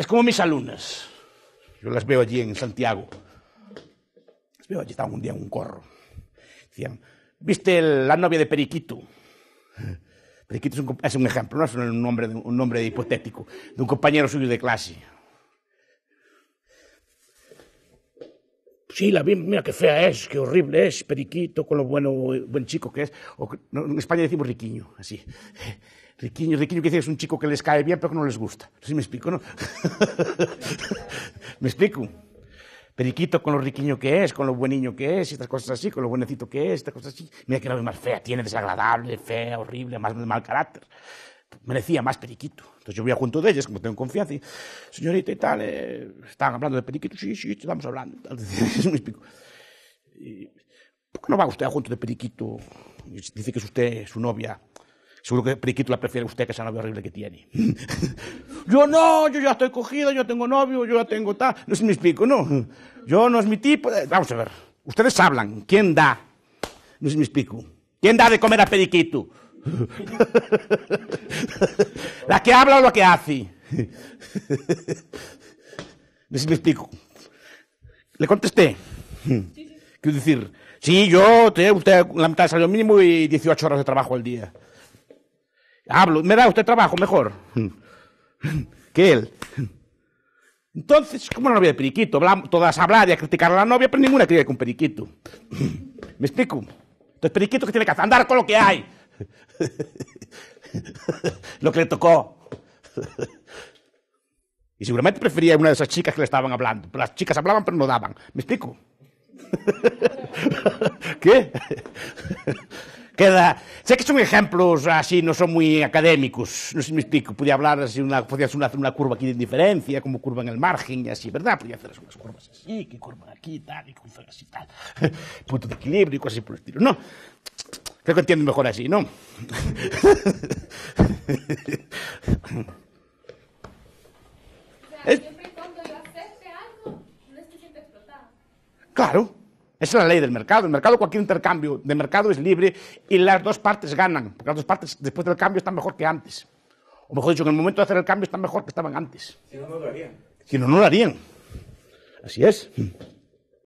Es como mis alumnas. Yo las veo allí en Santiago. Las veo allí, estaban un día en un corro. Decían, ¿viste la novia de Periquito? Periquito es un, es un ejemplo, no es un nombre, un nombre hipotético, de un compañero suyo de clase. sí, la mira qué fea es, qué horrible es, periquito, con lo bueno, buen chico que es. en España decimos riquiño, así. Riquiño, riquiño, que es un chico que les cae bien, pero que no les gusta. ¿Sí me explico, no? ¿Me explico? Periquito con lo riquiño que es, con lo buen niño que es, y estas cosas así, con lo buenecito que es, estas cosas así. Mira la nombre más fea tiene, desagradable, fea, horrible, más de mal carácter merecía más periquito. Entonces yo voy a junto de ellas, como tengo confianza, y, señorita y tal, eh, estaban hablando de periquito, sí, sí, estamos hablando. Eso me explico. ¿Por qué no va usted a junto de periquito? dice que es usted su novia. Seguro que Periquito la prefiere usted que esa novia horrible que tiene. yo no, yo ya estoy cogido, yo tengo novio, yo ya tengo tal. No se me explico, no. Yo no es mi tipo. Eh, vamos a ver. Ustedes hablan. ¿Quién da? No se me explico. ¿Quién da de comer a Periquito? la que habla o la que hace. me explico. Le contesté. Quiero decir, sí, yo tengo usted la mitad de salario mínimo y 18 horas de trabajo al día. Hablo, me da usted trabajo mejor que él. Entonces, como una novia de periquito, todas hablar y a criticar a la novia, pero ninguna quería con periquito. ¿Me explico? Entonces, periquito que tiene que hacer, andar con lo que hay. Lo que le tocó. Y seguramente prefería una de esas chicas que le estaban hablando. Las chicas hablaban pero no daban. ¿Me explico? ¿Qué? Queda... Sé que son ejemplos así, no son muy académicos. No sé si me explico. Podía hablar así, una, podía hacer una, curva aquí de indiferencia, como curva en el margen y así, ¿verdad? Podía hacer unas curvas así, que curvan aquí tal, y curvan así tal. Punto de equilibrio y cosas así por el estilo. No, Creo que entiendo mejor así, ¿no? Claro. Esa es la ley del mercado. El mercado, cualquier intercambio de mercado es libre y las dos partes ganan. Porque las dos partes después del cambio están mejor que antes. O mejor dicho, que en el momento de hacer el cambio están mejor que estaban antes. Si no, no lo harían. Si no, no lo harían. Así es.